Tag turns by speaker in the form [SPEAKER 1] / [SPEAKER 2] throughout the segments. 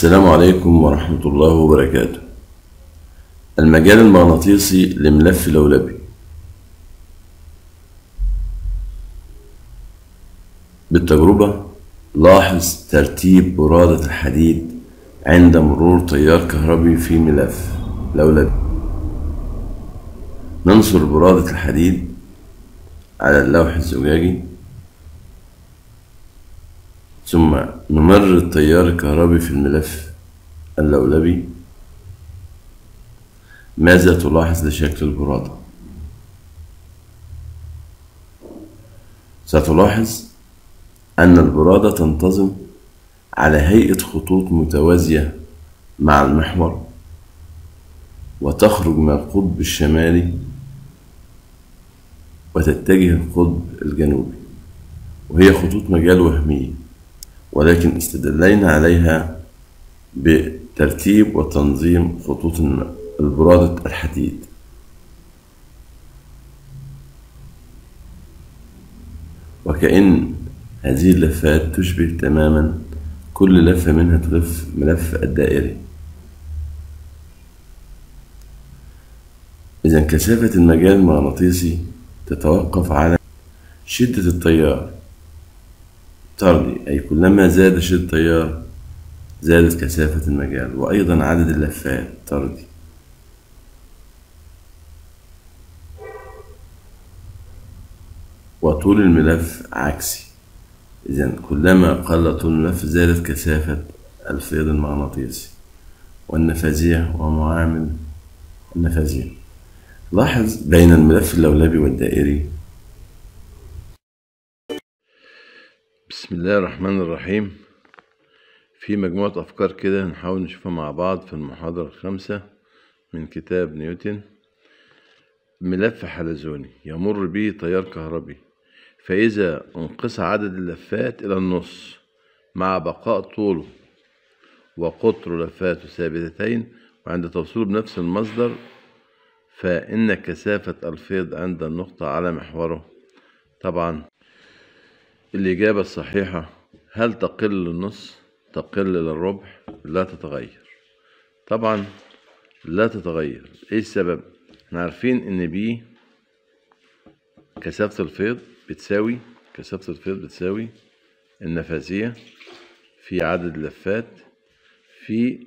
[SPEAKER 1] السلام عليكم ورحمة الله وبركاته المجال المغناطيسي لملف لولبي بالتجربة لاحظ ترتيب برادة الحديد عند مرور تيار كهربي في ملف لولبي ننصر برادة الحديد على اللوح الزجاجي ثم نمر التيار الكهربي في الملف اللولبي ماذا تلاحظ لشكل البرادة؟ ستلاحظ أن البرادة تنتظم على هيئة خطوط متوازية مع المحور وتخرج من القطب الشمالي وتتجه القطب الجنوبي وهي خطوط مجال وهمية ولكن استدلينا عليها بترتيب وتنظيم خطوط البرادة الحديد وكأن هذه اللفات تشبه تماما كل لفة منها تلف ملف الدائري إذا كثافة المجال المغناطيسي تتوقف على شدة التيار تارلي أي كلما زاد شد التيار زادت كثافة المجال وأيضا عدد اللفات تارلي وطول الملف عكسي إذا كلما قل طول الملف زادت كثافة الفيض المغناطيسي والنفاذيع ومعامل النفاذيع لاحظ بين الملف اللولبي والدائري بسم الله الرحمن الرحيم في مجموعة أفكار كده هنحاول نشوفها مع بعض في المحاضرة الخامسة من كتاب نيوتن ملف حلزوني يمر به تيار كهربي فإذا انقص عدد اللفات إلى النص مع بقاء طوله وقطر لفاته ثابتتين وعند توصيله بنفس المصدر فإن كثافة الفيض عند النقطة على محوره طبعا الإجابة الصحيحة هل تقل للنص تقل للربع لا تتغير طبعا لا تتغير ايه السبب احنا عارفين ان بي كثافة الفيض بتساوي كثافة الفيض بتساوي النفاذية في عدد اللفات في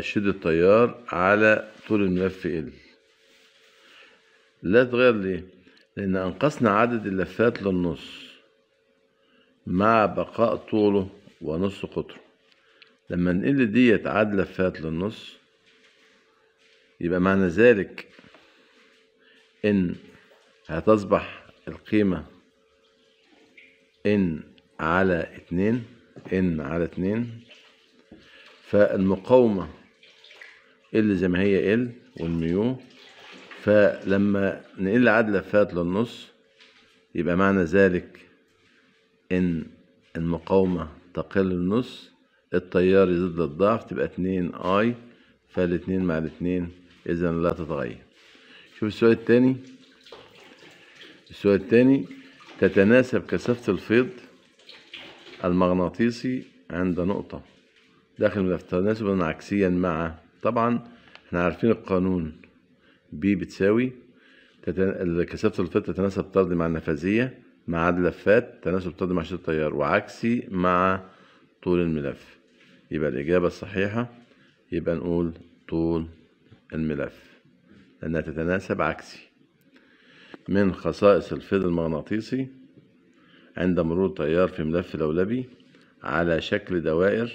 [SPEAKER 1] شد التيار على طول الملف ال لا تتغير ليه لان انقصنا عدد اللفات للنص مع بقاء طوله ونص قطره لما نقل ديت عاد لفات للنص يبقى معنى ذلك ان هتصبح القيمة ان على اتنين ان على اتنين فالمقاومة ال زي ما هي ال والميو فلما نقل عاد لفات للنص يبقى معنى ذلك ان المقاومة تقل النص التيار يزيد للضعف تبقى اتنين اي فالاتنين مع الاتنين اذا لا تتغير شوف السؤال التاني السؤال التاني تتناسب كثافة الفيض المغناطيسي عند نقطة داخل الملف تناسبا عكسيا مع طبعا احنا عارفين القانون بي بتساوي كثافة الفيض تتناسب طردي مع النفاذية معاد لفات تناسب طرد مع شدة التيار وعكسي مع طول الملف يبقى الإجابة الصحيحة يبقى نقول طول الملف لأنها تتناسب عكسي من خصائص الفيض المغناطيسي عند مرور التيار في ملف لولبي على شكل دوائر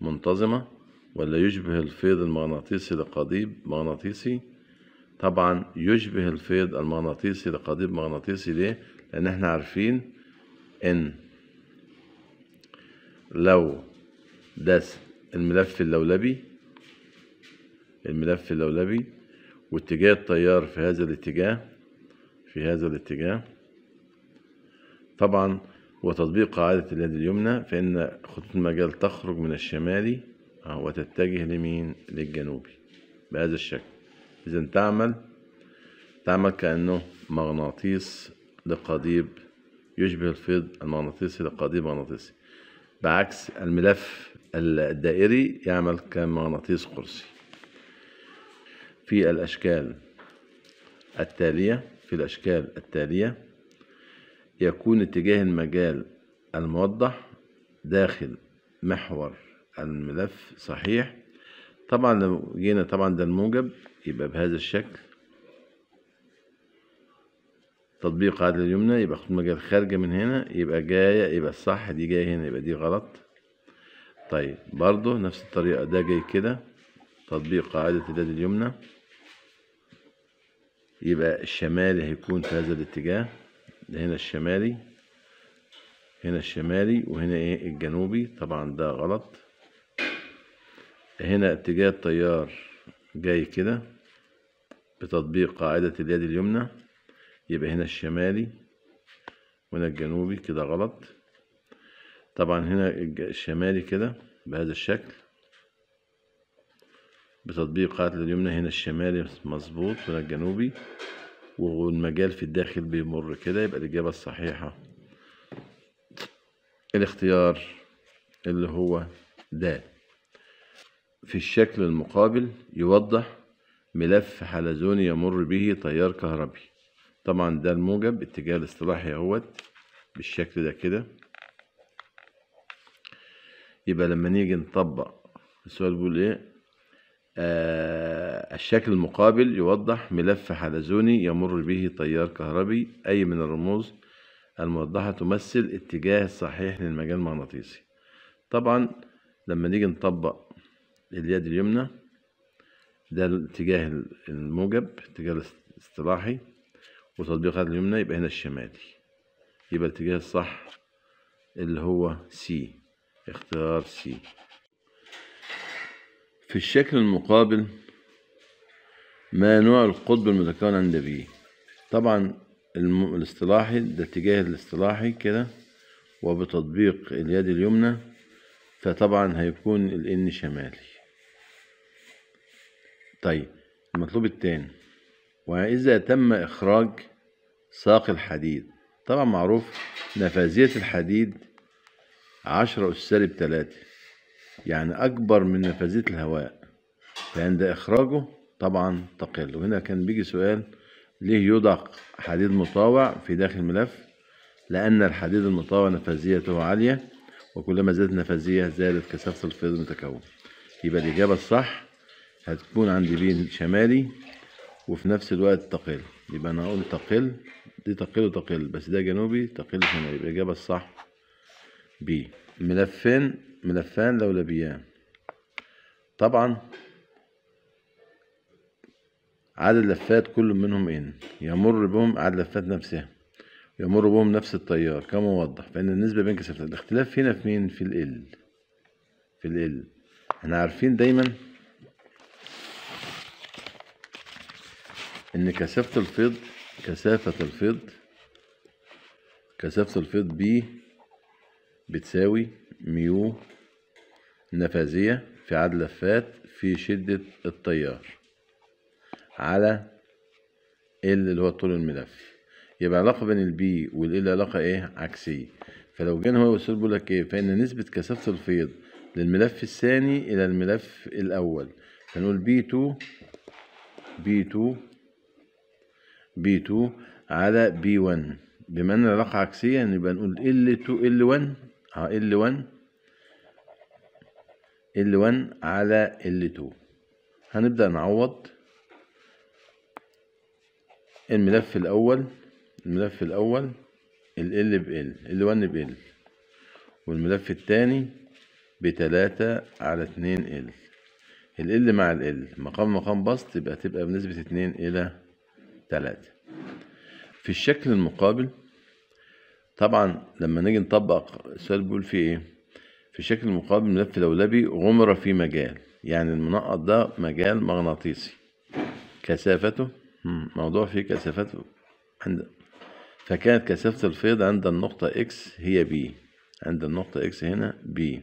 [SPEAKER 1] منتظمة ولا يشبه الفيض المغناطيسي لقضيب مغناطيسي طبعا يشبه الفيض المغناطيسي لقضيب مغناطيسي ليه لأن احنا عارفين إن لو داس الملف اللولبي الملف اللولبي واتجاه التيار في هذا الاتجاه في هذا الاتجاه طبعا وتطبيق قاعدة اليد اليمنى فإن خطوط المجال تخرج من الشمالي آه، وتتجه لمين للجنوبي بهذا الشكل إذا تعمل تعمل كأنه مغناطيس لقضيب يشبه الفيض المغناطيسي لقضيب مغناطيسي بعكس الملف الدائري يعمل كمغناطيس قرصي في الأشكال التالية في الأشكال التالية يكون اتجاه المجال الموضح داخل محور الملف صحيح طبعا لو جينا طبعا ده الموجب يبقى بهذا الشكل تطبيق عدل اليمنى يبقى خطوط المجال خارجة من هنا يبقى جاية يبقى الصح دي جاية هنا يبقى دي غلط طيب برضو نفس الطريقة ده جاي كده تطبيق قاعدة اليد اليمنى يبقى الشمالي هيكون في هذا الاتجاه ده هنا الشمالي هنا الشمالي وهنا ايه الجنوبي طبعا ده غلط هنا اتجاه التيار جاي كده بتطبيق قاعدة اليد اليمنى يبقى هنا الشمالي وهنا الجنوبي كده غلط طبعا هنا الشمالي كده بهذا الشكل بتطبيق قاعدة اليمنى هنا الشمالي مظبوط وهنا الجنوبي والمجال في الداخل بيمر كده يبقى الإجابة الصحيحة الاختيار اللي هو ده في الشكل المقابل يوضح ملف حلزوني يمر به تيار كهربي طبعا ده الموجب اتجاه الاصطلاحي اهوت بالشكل ده كده يبقى لما نيجي نطبق السؤال بيقول ايه آه الشكل المقابل يوضح ملف حلزوني يمر به تيار كهربي أي من الرموز الموضحة تمثل اتجاه الصحيح للمجال المغناطيسي طبعا لما نيجي نطبق اليد اليمنى ده الاتجاه الموجب اتجاه الاصطلاحي وتطبيق هذا اليمنى يبقى هنا الشمالي يبقى الاتجاه الصح اللي هو سي اختيار سي في الشكل المقابل ما نوع القطب المتكون عند بي طبعا الاصطلاحي ده اتجاه الاصطلاحي كده وبتطبيق اليد اليمنى فطبعا هيكون الان شمالي طيب المطلوب التاني وإذا تم إخراج ساق الحديد طبعا معروف نفاذية الحديد عشرة أس سالب تلاتة يعني أكبر من نفاذية الهواء فعند إخراجه طبعا تقل وهنا كان بيجي سؤال ليه يوضع حديد مطاوع في داخل الملف لأن الحديد المطاوع نفاذيته عالية وكلما زادت النفاذية زادت كثافة الفيض المتكون يبقى الإجابة الصح هتكون عند بين شمالي وفي نفس الوقت تقل يبقى انا هقول تقل دي تقل وتقل بس ده جنوبي تقل شمالي يبقى الاجابه الصح ب ملفين ملفان لولبيان طبعا عدد لفات كل منهم ان يمر بهم عدد لفات نفسها يمر بهم نفس التيار كما وضح فان النسبه بين بينكسر الاختلاف هنا في مين في ال في ال احنا عارفين دايما إن كثافة الفض كثافة الفض كثافة الفض ب بتساوي ميو نفاذية في عدد لفات في شدة التيار على ال اللي هو طول الملف يبقى علاقة بين البي والال علاقة ايه عكسية فلو جينا هو السؤال لك ايه فإن نسبة كثافة الفيض للملف الثاني إلى الملف الأول فنقول بي 2 بي 2 B2 على B1 بما ان العلاقة عكسية يعني يبقى نقول ال 2 ال 1 اه ال 1 ال 1 على ال 2 هنبدأ نعوض الملف الأول الملف الأول ال ب ال L1 ب ال والملف الثاني بتلاتة على اتنين ال ال مع ال مقام مقام بسط يبقى تبقى بنسبة اتنين إلى ثلاثة في الشكل المقابل طبعا لما نيجي نطبق السؤال بيقول فيه ايه في الشكل المقابل ملف لولبي غمر في مجال يعني المنقط ده مجال مغناطيسي كثافته موضوع فيه كثافته عند فكانت كثافة الفيض عند النقطة X هي B عند النقطة X هنا B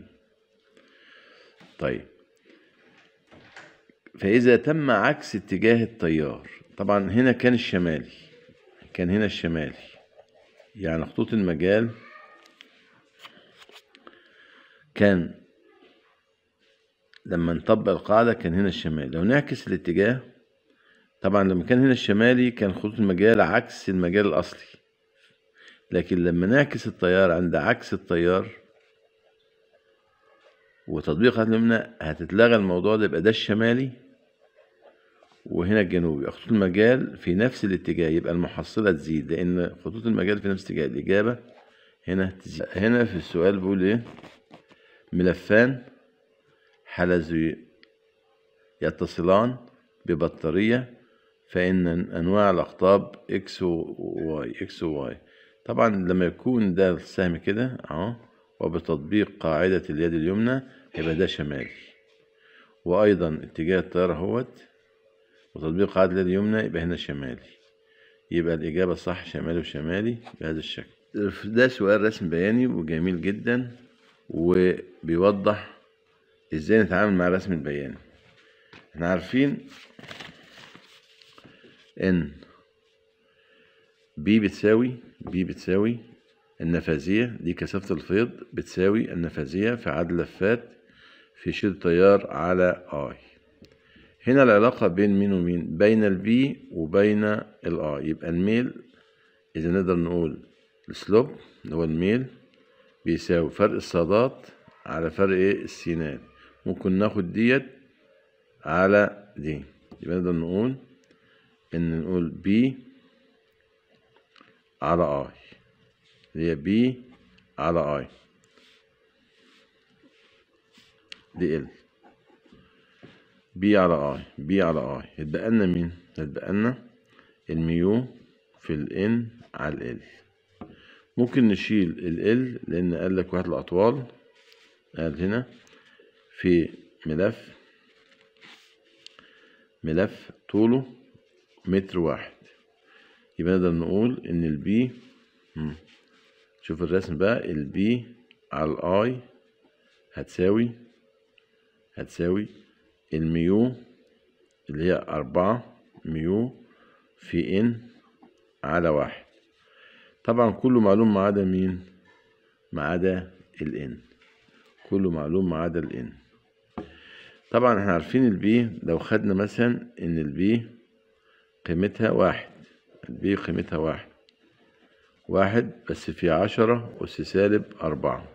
[SPEAKER 1] طيب فإذا تم عكس اتجاه التيار طبعا هنا كان الشمالي كان هنا الشمالي يعني خطوط المجال كان لما نطبق القاعدة كان هنا الشمالي لو نعكس الاتجاه طبعا لما كان هنا الشمالي كان خطوط المجال عكس المجال الأصلي لكن لما نعكس التيار عند عكس التيار وتطبيق هتلمنا هتتلغى الموضوع ده يبقى ده الشمالي وهنا الجنوبي خطوط المجال في نفس الاتجاه يبقى المحصله تزيد لان خطوط المجال في نفس الاتجاه الاجابه هنا تزيد هنا في السؤال بيقول ايه ملفان حلزي يتصلان ببطاريه فان انواع الاقطاب اكس وواي اكس وواي طبعا لما يكون ده السهم كده اهو وبتطبيق قاعده اليد اليمنى هيبقى ده شمالي وايضا اتجاه الطياره هوت وتطبيق عدل اليمنى يبقى هنا شمالي يبقى الإجابة صح شمالي وشمالي بهذا الشكل ده سؤال رسم بياني وجميل جدا وبيوضح ازاي نتعامل مع الرسم البياني احنا عارفين ان ب بتساوي بي بتساوي النفاذية دي كثافة الفيض بتساوي النفاذية في عدد لفات في شيل تيار على اي هنا العلاقة بين مين ومين بين البي وبين الاي يبقى الميل إذا نقدر نقول السلوب اللي هو الميل بيساوي فرق الصادات على فرق ايه السينات ممكن ناخد ديت على دي يبقى نقدر نقول ان نقول بي على اي اللي هي بي على اي دي ال بي على اي بي على اي هتبقى لنا مين هتبقى لنا الميو في الان على ال ممكن نشيل ال لان قال لك واحد الاطوال قال هنا في ملف ملف طوله متر واحد يبقى نقدر نقول ان البي شوف الرسم بقى البي على الاي هتساوي هتساوي الميو اللي هي أربعة ميو في إن على واحد طبعا كله معلوم ما عدا مين ما عدا الإن كله معلوم ما عدا الإن طبعا احنا عارفين البي لو خدنا مثلا إن البي قيمتها واحد البي قيمتها واحد واحد بس في عشرة أس سالب أربعة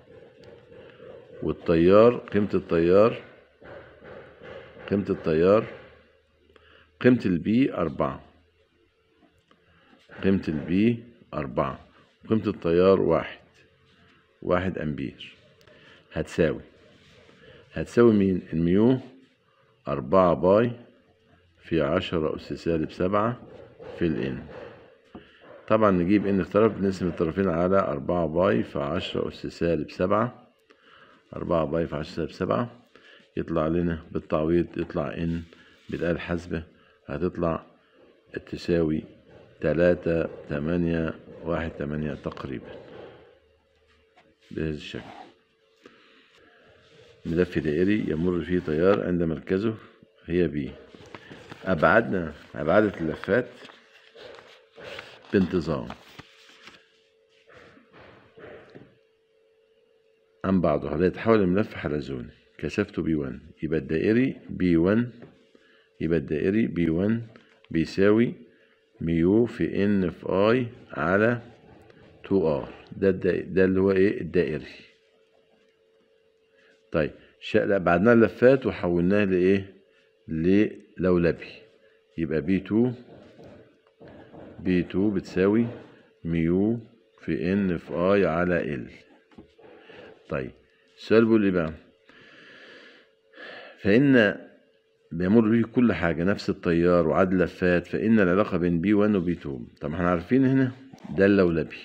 [SPEAKER 1] والتيار قيمة التيار قيمة التيار قيمة البي أربعة قيمة البي أربعة قيمة التيار واحد واحد أمبير هتساوي هتساوي مين الميو أربعة باي في عشرة أس سالب سبعة في الإن طبعا نجيب إن الطرف نقسم الطرفين على أربعة باي في عشرة أس سالب سبعة أربعة باي في عشرة سالب سبعة يطلع لنا بالتعويض يطلع ان بالآلة الحاسبة هتطلع تساوي تلاتة تمانية واحد تمانية تقريبا بهذا الشكل ملف دائري يمر فيه تيار عند مركزه هي بي أبعدنا أبعاد اللفات بانتظام عن بعضها هيتحول الملف حلزوني كثافته بي 1 يبقى الدائري بي 1 يبقى الدائري بي 1 بيساوي ميو في ان في اي على 2 ار ده ده اللي هو ايه الدائري طيب بعدنا اللفات وحولناه لايه للولبي يبقى بي 2 بي 2 بتساوي ميو في ان في اي على ال طيب سؤال بيقول ايه بقى فإن بيمر بيه كل حاجة نفس التيار وعاد لفات فإن العلاقة بين بي 1 وبي 2 طب احنا عارفين هنا ده اللولبي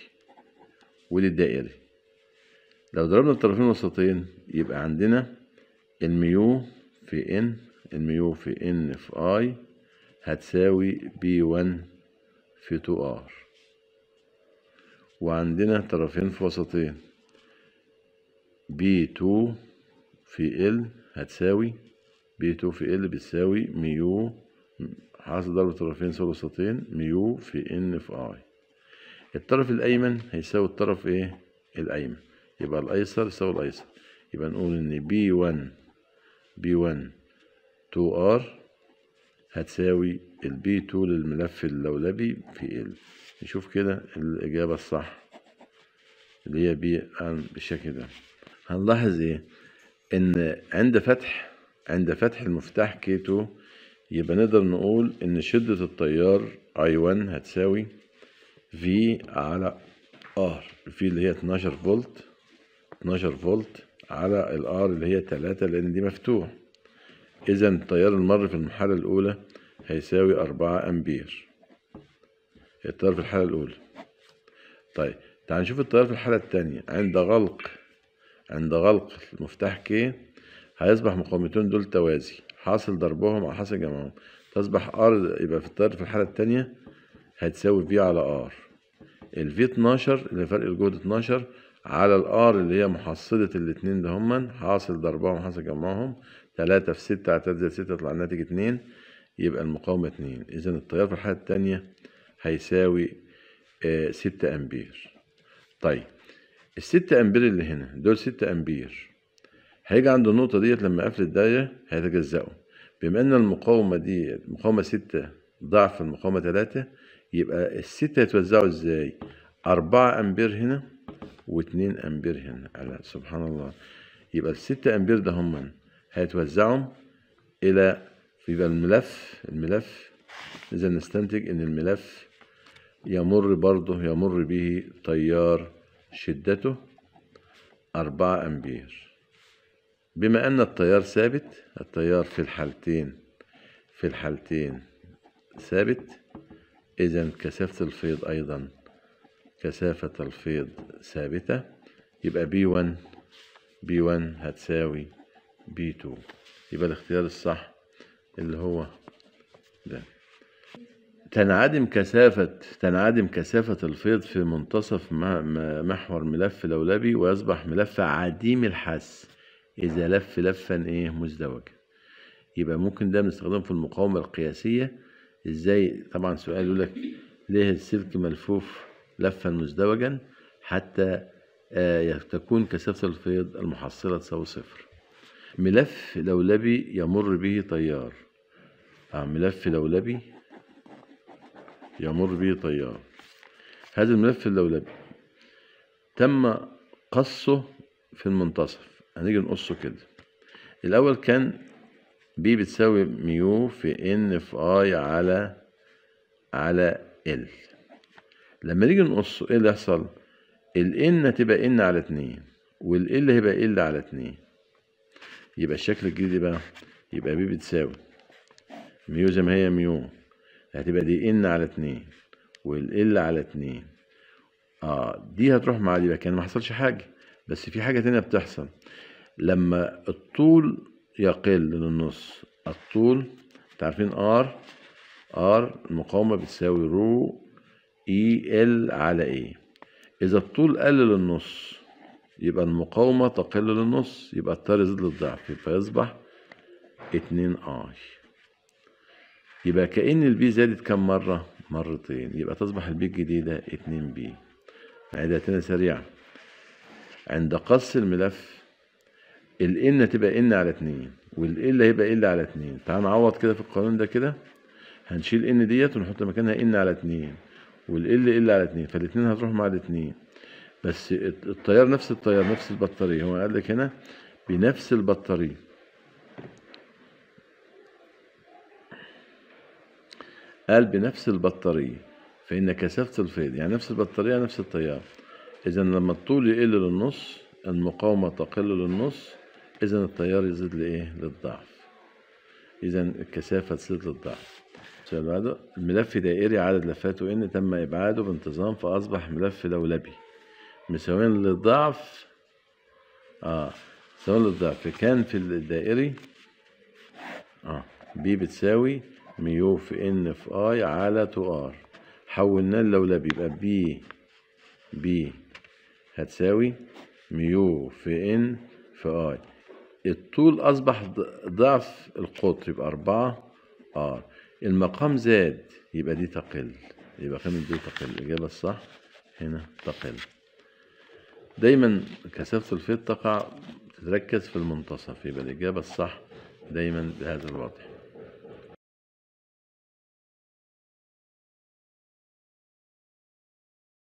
[SPEAKER 1] ودي الدائري لو ضربنا الطرفين الوسطين يبقى عندنا الميو في ان الميو في ان في اي هتساوي بي 1 في 2 ار وعندنا طرفين في وسطين بي 2 في ال هتساوي ب 2 في ال بتساوي ميو حاصل ضرب طرفين ثلثتين ميو في ان في اي الطرف الايمن هيساوي الطرف ايه الايمن يبقى الايسر يساوي الايسر يبقى نقول ان بي 1 بي 1 2 ار هتساوي البي 2 للملف اللولبي في ال نشوف كده الاجابه الصح اللي هي بي بالشكل ده هنلاحظ ايه ان عند فتح عند فتح المفتاح كيتو يبقى نقدر نقول ان شدة التيار I1 هتساوي V على R في اللي هي 12 فولت 12 فولت على الار اللي هي 3 لان دي مفتوح اذا التيار المر في المرحله الاولى هيساوي 4 امبير التيار في الحاله الاولى طيب تعال نشوف التيار في الحاله التانية عند غلق عند غلق المفتاح ك هيصبح مقاومتين دول توازي حاصل ضربهم على حاصل جمعهم تصبح ار يبقى في الطرف في الحالة التانية هتساوي في على ار الفي 12 اللي فرق الجهد 12 على الار اللي هي محصلة الاتنين ده هما حاصل ضربهم حاصل جمعهم تلاتة في ستة 3 زائد ستة يطلع الناتج اتنين يبقى المقاومة اتنين إذا التيار في الحالة التانية هيساوي آه، ستة أمبير طيب الست امبير اللي هنا دول ست امبير هيجي عند النقطة ديت لما اقفل الدايرة هيتجزأوا بما ان المقاومة دي مقاومة ستة ضعف المقاومة تلاتة يبقى الستة هيتوزعوا ازاي أربعة امبير هنا واتنين امبير هنا على سبحان الله يبقى الستة امبير ده هم هيتوزعوا الى يبقى الملف الملف اذا نستنتج ان الملف يمر برضه يمر به تيار شدته 4 أمبير بما أن التيار ثابت التيار في الحالتين في الحالتين ثابت إذا كثافة الفيض أيضا كثافة الفيض ثابتة يبقى B1 B1 هتساوي B2 يبقى الاختيار الصح اللي هو ده تنعدم كثافة تنعدم كثافة الفيض في منتصف محور ملف لولبي ويصبح ملف عديم الحس إذا لف لفا إيه مزدوجا يبقى ممكن ده بنستخدمه في المقاومة القياسية إزاي طبعا سؤال يقول لك ليه السلك ملفوف لفا مزدوجا حتى آه، تكون كثافة الفيض المحصلة تساوي صفر ملف لولبي يمر به تيار آه ملف لولبي يمر به طيار هذا الملف اللولبي تم قصه في المنتصف هنيجي نقصه كده الأول كان بي بتساوي ميو في ان في اي على على ال لما نيجي نقصه ايه اللي يحصل؟ الان هتبقى ان على اتنين والال هيبقى ال على اتنين يبقى الشكل الجديد بقى يبقى بي بتساوي ميو زي ما هي ميو هتبقى دي ان على اتنين والال على اتنين اه دي هتروح مع دي لكن ما حصلش حاجه بس في حاجه تانية بتحصل لما الطول يقل للنص الطول انتوا عارفين ار ار المقاومه بتساوي رو اي e ال على ايه اذا الطول قل للنص يبقى المقاومه تقل للنص يبقى التار يزيد للضعف فيصبح اتنين اي يبقى كأن البي زادت كم مرة مرتين يبقى تصبح البي الجديدة 2 بي عادة سريعة عند قص الملف الان تبقى ان على 2 والال هيبقى ال على 2 تعال نعوض كده في القانون ده كده هنشيل ان ديت ونحط مكانها ان على 2 والال ال على 2 فالاثنين هتروح مع الاثنين بس التيار نفس التيار نفس البطاريه هو قال لك هنا بنفس البطاريه قال بنفس البطارية فإن كثافة الفيض يعني نفس البطارية نفس التيار إذا لما الطول يقل للنص المقاومة تقل للنص إذا التيار يزيد لإيه؟ للضعف إذا الكثافة تزيد للضعف السؤال الملف دائري عدد لفاته إن تم إبعاده بانتظام فأصبح ملف دولبي مساويا للضعف آه مساويا للضعف كان في الدائري آه بي بتساوي ميو في ان في اي على تو ار حولناه للولبي يبقى بي بي هتساوي ميو في ان في اي الطول اصبح ضعف القطر يبقى 4 ار المقام زاد يبقى دي تقل يبقى قيمة دي تقل الإجابة الصح هنا تقل دايما كثافة الفيض تقع تتركز في المنتصف يبقى الإجابة الصح دايما بهذا الوضع